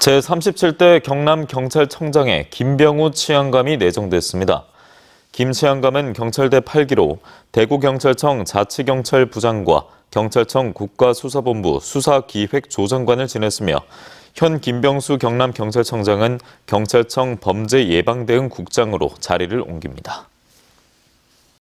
제37대 경남경찰청장에 김병우 치안감이 내정됐습니다. 김 치안감은 경찰대 8기로 대구경찰청 자치경찰부장과 경찰청 국가수사본부 수사기획조정관을 지냈으며 현 김병수 경남경찰청장은 경찰청 범죄예방대응국장으로 자리를 옮깁니다.